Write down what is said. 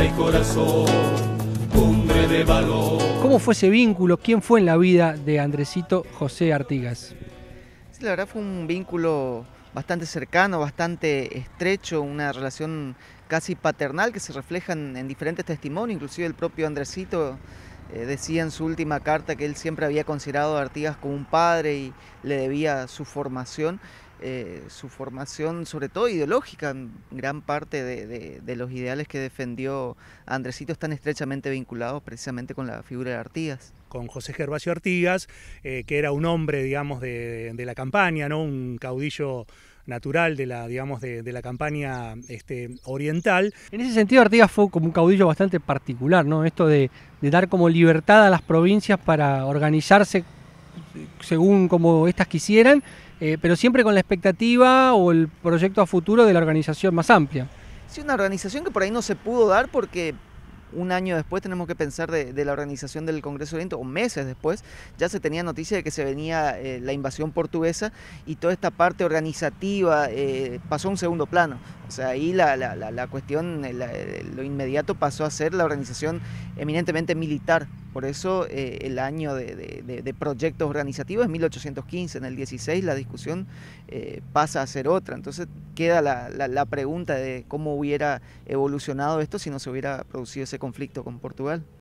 y corazón, cumbre de ¿Cómo fue ese vínculo? ¿Quién fue en la vida de Andresito José Artigas? Sí, la verdad fue un vínculo bastante cercano, bastante estrecho, una relación casi paternal que se refleja en, diferentes testimonios, inclusive el propio Andresito eh, decía en su última carta que él siempre había considerado a Artigas como un padre y le debía su formación eh, su formación, sobre todo ideológica, gran parte de, los ideales que defendió Andresito están estrechamente vinculados precisamente con la figura de Artigas. Con José Gervasio Artigas, eh, que era un hombre, digamos, de, la campaña, ¿no? Un caudillo natural de la, digamos, de, la campaña este, oriental. En ese sentido, Artigas fue como un caudillo bastante particular, ¿no? Esto de, de dar como libertad a las provincias para organizarse según como estas quisieran eh, pero siempre con la expectativa o el proyecto a futuro de la organización más amplia. Sí, una organización que por ahí no se pudo dar porque un año después tenemos que pensar de, la organización del Congreso de Oriente, o meses después, ya se tenía noticia de que se venía eh, la invasión portuguesa y toda esta parte organizativa eh, pasó a un segundo plano. O sea, ahí la, la, la, cuestión, eh, eh, lo inmediato pasó a ser la organización eminentemente militar. Por eso eh, el año de, proyectos organizativos es 1815. En el 16 la discusión pasa a ser otra. Entonces queda la pregunta de cómo hubiera evolucionado esto si no se hubiera producido ese conflicto con Portugal.